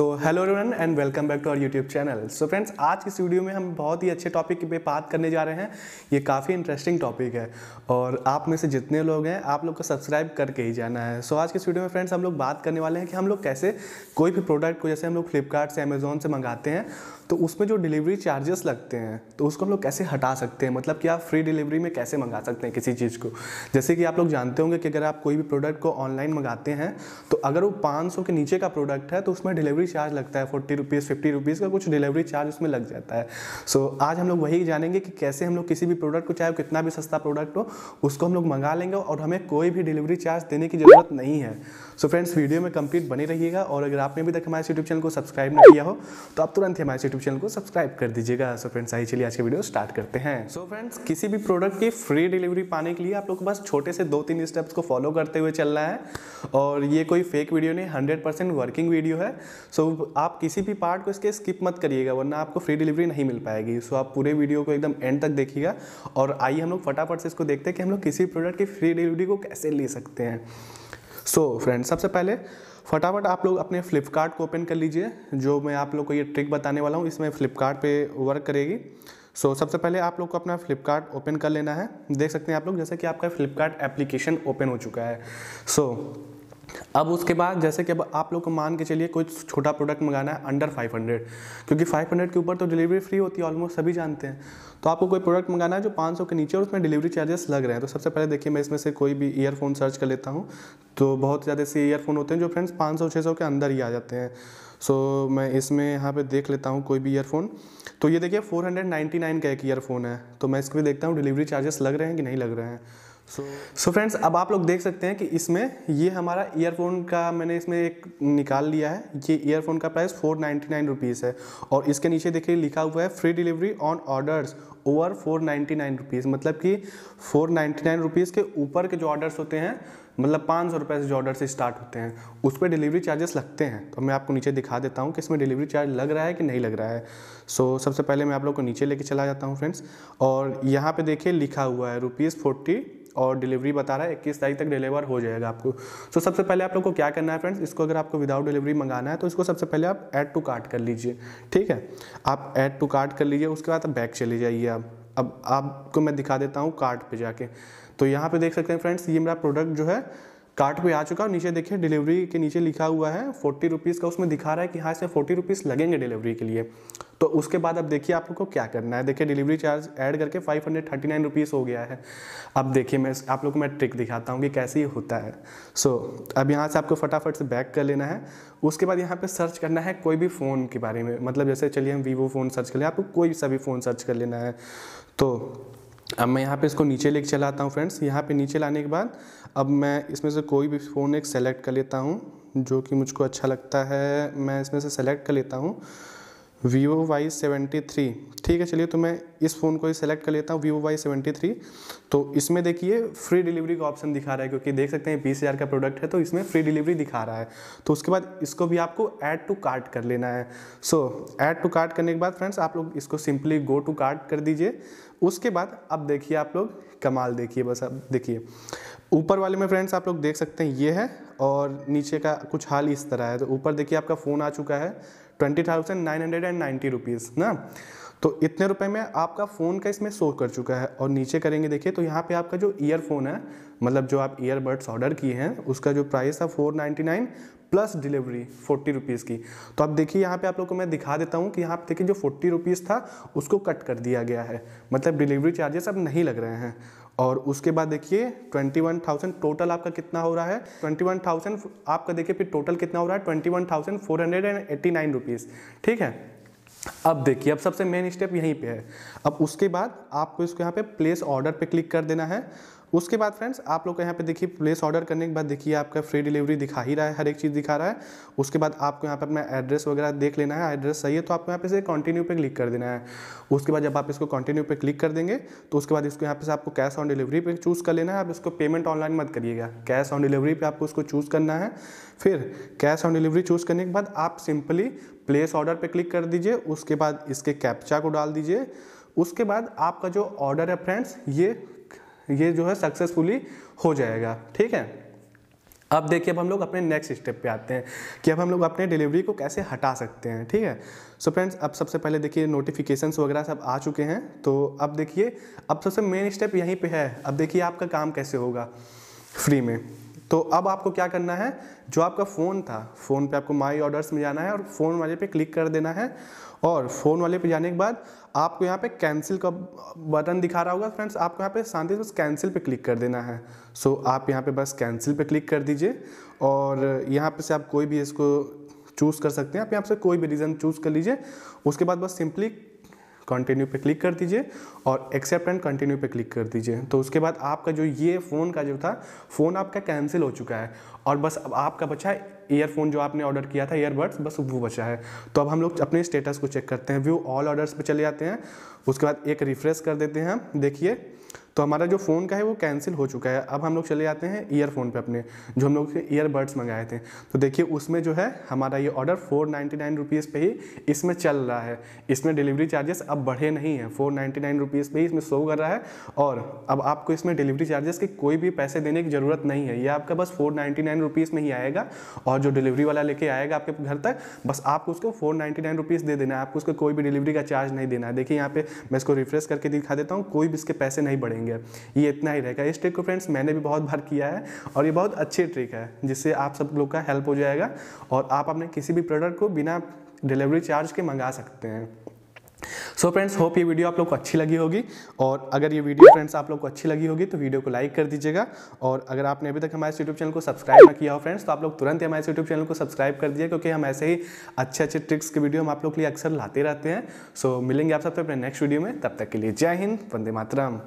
तो hello Ron and welcome back to our YouTube channel so friends आज की video में हम बहुत ही अच्छे टॉपिक पे बात करने जा रहे हैं ये काफ़ी इंटरेस्टिंग टॉपिक है और आप में से जितने लोग हैं आप लोग को सब्सक्राइब करके ही जाना है सो so, आज के वीडियो में फ्रेंड्स हम लोग बात करने वाले हैं कि हम लोग कैसे कोई भी प्रोडक्ट को जैसे हम लोग फ्लिपकार्ट से अमेज़ोन से मंगाते हैं तो उसमें जो डिलीवरी चार्जेस लगते हैं तो उसको हम लोग कैसे हटा सकते हैं मतलब कि आप फ्री डिलीवरी में कैसे मंगा सकते हैं किसी चीज़ को जैसे कि आप लोग जानते होंगे कि अगर आप कोई भी प्रोडक्ट को ऑनलाइन मंगाते हैं तो अगर वो पाँच के नीचे का प्रोडक्ट है तो उसमें डिलीवरी चार्ज लगता है फोर्टी रुपीज़ फिफ्टी रुपीज़ का कुछ डिलीवरी चार्ज उसमें लग जाता है सो so, आज हम लोग वही जानेंगे कि कैसे हम लोग किसी भी प्रोडक्ट को चाहे कितना भी सस्ता प्रोडक्ट हो उसको हम लोग मंगा लेंगे और हमें कोई भी डिलीवरी चार्ज देने की ज़रूरत नहीं है सो so, फ्रेंड्स वीडियो में कंप्लीट बने रहिएगा और अगर आपने अभी तक हमारे यूट्यूब चैनल को सब्सक्राइब नहीं किया हो तो आप तुरंत ही हमारे यूट्यूब यूट्यूब चैनल को सब्सक्राइब कर दीजिएगा सो फ्रेंड्स आइए चलिए आज के वीडियो स्टार्ट करते हैं सो so फ्रेंड्स किसी भी प्रोडक्ट की फ्री डिलीवरी पाने के लिए आप लोग को बस छोटे से दो तीन स्टेप्स को फॉलो करते हुए चलना है और ये कोई फेक वीडियो नहीं हंड्रेड वर्किंग वीडियो है सो so, आप किसी भी पार्ट को इसके स्किप मत करिएगा वरना आपको फ्री डिलीवरी नहीं मिल पाएगी सो so, आप पूरे वीडियो को एकदम एंड तक देखिएगा और आइए हम लोग फटाफट से इसको देखते हैं कि हम लोग किसी प्रोडक्ट की फ्री डिलीवरी को कैसे ले सकते हैं सो so, फ्रेंड्स सबसे पहले फटाफट आप लोग अपने फ्लिपकार्ट को ओपन कर लीजिए जो मैं आप लोग को ये ट्रिक बताने वाला हूँ इसमें फ्लिपकार्ट पे वर्क करेगी सो so, सबसे पहले आप लोग को अपना फ्लिपकार्ट ओपन कर लेना है देख सकते हैं आप लोग जैसे कि आपका फ्लिपकार्ट एप्लीकेशन ओपन हो चुका है सो so, अब उसके बाद जैसे कि अब आप लोग को मान के चलिए कोई छोटा प्रोडक्ट मंगाना है अंडर 500 क्योंकि 500 के ऊपर तो डिलीवरी फ्री होती है ऑलमोस्ट सभी जानते हैं तो आपको कोई प्रोडक्ट मंगाना है जो 500 के नीचे और उसमें डिलीवरी चार्जेस लग रहे हैं तो सबसे पहले देखिए मैं इसमें से कोई भी ईयरफोन सर्च कर लेता हूँ तो बहुत ज़्यादा ऐसे ईयरफोन होते हैं जो फ्रेंड्स पाँच सौ के अंदर ही आ जाते हैं सो so, मैं इसमें यहाँ पे देख लेता हूँ कोई भी ईयरफोन तो ये देखिए 499 का एक ईयरफोन है तो मैं इसको भी देखता हूँ डिलीवरी चार्जेस लग रहे हैं कि नहीं लग रहे हैं सो so, फ्रेंड्स so अब आप लोग देख सकते हैं कि इसमें ये हमारा ईयरफोन का मैंने इसमें एक निकाल लिया है ये ईयरफोन का price four ninety nine rupees है और इसके नीचे देखिए लिखा हुआ है free delivery on orders over four ninety nine rupees मतलब कि फोर नाइन्टी नाइन रुपीज़ के ऊपर के जो ऑर्डर्स होते हैं मतलब पाँच सौ रुपये से जो ऑर्डर से स्टार्ट होते हैं उस पर डिलीवरी चार्जेस लगते हैं तो मैं आपको नीचे दिखा देता हूँ कि इसमें डिलीवरी चार्ज लग रहा है कि नहीं लग रहा है सो so, सबसे पहले मैं आप लोग को नीचे लेके चला जाता हूँ फ्रेंड्स और यहाँ पे देखिए लिखा हुआ है रुपीज़ फोर्टी और डिलीवरी बता रहा है इक्कीस तारीख तक डिलीवर हो जाएगा आपको तो सबसे पहले आप लोग को क्या करना है फ्रेंड्स इसको अगर आपको विदाउट डिलीवरी मंगाना है तो इसको सबसे पहले आप ऐड टू कार्ट कर लीजिए ठीक है आप ऐड टू कार्ट कर लीजिए उसके बाद आप बैक चले जाइए आप अब आपको मैं दिखा देता हूँ कार्ट पे जाके तो यहाँ पे देख सकते हैं फ्रेंड्स ये मेरा प्रोडक्ट जो है कार्ट पे आ चुका और नीचे देखिए डिलीवरी के नीचे लिखा हुआ है फोर्टी रुपीज़ का उसमें दिखा रहा है कि हाँ इसमें फोर्टी रुपीज़ लगेंगे डिलीवरी के लिए तो उसके बाद अब देखिए आप लोग को क्या करना है देखिए डिलीवरी चार्ज ऐड करके five hundred thirty nine rupees हो गया है अब देखिए मैं आप लोग को मैं ट्रिक दिखाता हूँ कि कैसे होता है सो so, अब यहाँ से आपको फटाफट से बैक कर लेना है उसके बाद यहाँ पर सर्च करना है कोई भी फ़ोन के बारे में मतलब जैसे चलिए हम वीवो फ़ोन सर्च कर लें आपको कोई सा भी फ़ोन सर्च कर लेना है तो अब मैं यहाँ पे इसको नीचे लेके चलाता हूँ फ्रेंड्स यहाँ पे नीचे लाने के बाद अब मैं इसमें से कोई भी फ़ोन एक सेलेक्ट कर लेता हूँ जो कि मुझको अच्छा लगता है मैं इसमें से सेलेक्ट कर लेता हूँ वीवो वाई सेवेंटी थ्री ठीक है चलिए तो मैं इस फ़ोन को ही सेलेक्ट कर लेता हूँ वीवो वाई सेवेंटी थ्री तो इसमें देखिए फ्री डिलीवरी का ऑप्शन दिखा रहा है क्योंकि देख सकते हैं बीस हज़ार का प्रोडक्ट है तो इसमें फ्री डिलीवरी दिखा रहा है तो उसके बाद इसको भी आपको ऐड टू कार्ट कर लेना है सो ऐड टू कार्ट करने के बाद फ्रेंड्स आप लोग इसको सिंपली गो टू कार्ट कर दीजिए उसके बाद अब देखिए आप लोग कमाल देखिए बस अब देखिए ऊपर वाले में फ्रेंड्स आप लोग देख सकते हैं ये है और नीचे का कुछ हाल इस तरह है तो ऊपर देखिए आपका फ़ोन आ चुका है twenty thousand nine hundred and ninety rupees ना तो इतने रुपए में आपका फ़ोन का इसमें शो कर चुका है और नीचे करेंगे देखिए तो यहाँ पे आपका जो ईयरफोन है मतलब जो आप ईयरबड्स ऑर्डर किए हैं उसका जो प्राइस है four ninety nine plus delivery forty rupees की तो आप देखिए यहाँ पे आप लोग को मैं दिखा देता हूँ कि यहाँ पे देखिए जो फोर्टी रुपीज़ था उसको कट कर दिया गया है मतलब डिलीवरी चार्जेस अब नहीं लग रहे हैं और उसके बाद देखिए 21,000 टोटल आपका कितना हो रहा है 21,000 आपका देखिए फिर टोटल कितना हो रहा है twenty one thousand four hundred and nine rupees ठीक है अब देखिए अब सबसे मेन स्टेप यहीं पे है अब उसके बाद आपको इसको यहाँ पे प्लेस ऑर्डर पे क्लिक कर देना है उसके बाद फ्रेंड्स आप लोग यहाँ पे देखिए प्लेस ऑर्डर करने के बाद देखिए आपका फ्री डिलीवरी दिखा ही रहा है हर एक चीज़ दिखा रहा है उसके बाद आपको यहाँ पे अपना एड्रेस वगैरह देख लेना है एड्रेस सही है तो आपको यहाँ पे से कंटिन्यू पे क्लिक कर देना है उसके बाद जब आप इसको कंटिन्यू पे क्लिक कर देंगे तो उसके बाद इसको यहाँ पे से आपको कैश ऑन डिलीवरी पर चूज़ कर लेना है आप इसको पेमेंट ऑनलाइन मत करिएगा कैश ऑन डिलीवरी पर आपको उसको चूज़ करना है फिर कैश ऑन डिलीवरी चूज़ करने के बाद आप सिंपली प्लेस ऑर्डर पर क्लिक कर दीजिए उसके बाद इसके कैप्चा को डाल दीजिए उसके बाद आपका जो ऑर्डर है फ्रेंड्स ये ये जो है सक्सेसफुली हो जाएगा ठीक है अब देखिए अब हम लोग अपने नेक्स्ट स्टेप पे आते हैं कि अब हम लोग अपने डिलीवरी को कैसे हटा सकते हैं ठीक है सो so फ्रेंड्स अब सबसे पहले देखिए नोटिफिकेशंस वगैरह सब आ चुके हैं तो अब देखिए अब सबसे मेन स्टेप यहीं पे है अब देखिए आपका काम कैसे होगा फ्री में तो अब आपको क्या करना है जो आपका फ़ोन था फ़ोन पे आपको माई ऑर्डर्स में जाना है और फ़ोन वाले पे क्लिक कर देना है और फ़ोन वाले पे जाने के बाद आपको यहाँ पे कैंसिल का बटन दिखा रहा होगा फ्रेंड्स आपको यहाँ पे शांति से बस कैंसिल पे क्लिक कर देना है सो आप यहाँ पे बस कैंसिल पे क्लिक कर दीजिए और यहाँ पे से आप कोई भी इसको चूज़ कर सकते हैं आप यहाँ से कोई भी रीज़न चूज़ कर लीजिए उसके बाद बस सिंपली कंटिन्यू पे क्लिक कर दीजिए और एक्सेप्ट एंड कंटिन्यू पे क्लिक कर दीजिए तो उसके बाद आपका जो ये फ़ोन का जो था फ़ोन आपका कैंसिल हो चुका है और बस अब आपका बचा है ईयरफोन जो आपने ऑर्डर किया था ईयरबड्स बस वो बचा है तो अब हम लोग अपने स्टेटस को चेक करते हैं व्यू ऑल ऑर्डर्स पे चले जाते हैं उसके बाद एक रिफ्रेश कर देते हैं देखिए तो हमारा जो फ़ोन का है वो कैंसिल हो चुका है अब हम लोग चले जाते हैं ईयरफोन पे अपने जो हम लोग ईयरबड्स मंगाए थे तो देखिए उसमें जो है हमारा ये order four ninety nine rupees पे ही इसमें चल रहा है इसमें डिलीवरी चार्जेस अब बढ़े नहीं हैं फोर नाइन्टी नाइन रुपीज़ पे ही इसमें शो कर रहा है और अब आपको इसमें डिलीवरी चार्जेस के कोई भी पैसे देने की ज़रूरत नहीं है ये आपका बस फोर नाइन्टी नाइन रुपीज़ में ही आएगा और जो डिलीवरी वाला लेके आएगा आपके घर तक बस आपको उसको फोर नाइन्टी नाइन रुपीज़ दे देना है आपको उसको कोई भी डिलीवरी का चार्ज नहीं देना है देखिए यहाँ पे मैं इसको रिफ्रेश करके दिखा देता हूँ कोई भी इसके पैसे नहीं बढ़ेंगे करेंगे ये इतना ही रहेगा इस ट्रिक को फ्रेंड्स मैंने भी बहुत बार किया है और ये बहुत अच्छी ट्रिक है जिससे आप सब लोग का हेल्प हो जाएगा और आप अपने किसी भी प्रोडक्ट को बिना डिलीवरी चार्ज के मंगा सकते हैं सो फ्रेंड्स होप ये वीडियो आप लोग को अच्छी लगी होगी और अगर ये वीडियो फ्रेंड्स आप लोग को अच्छी लगी होगी तो वीडियो को लाइक कर दीजिएगा और अगर आपने अभी तक हमारे यूट्यूब चैनल को सब्सक्राइब ना किया हो फ्रेंड्स तो आप लोग तुरंत हमारे यूट्यूब चैनल को सब्सक्राइब कर दीजिए क्योंकि हम ऐसे ही अच्छे अच्छे ट्रिक्स के वीडियो हम आप लोग के लिए अक्सर लाते रहते हैं सो so, मिलेंगे आप सबसे अपने नेक्स्ट वीडियो में तब तक के लिए जय हिंद वंदे मातरम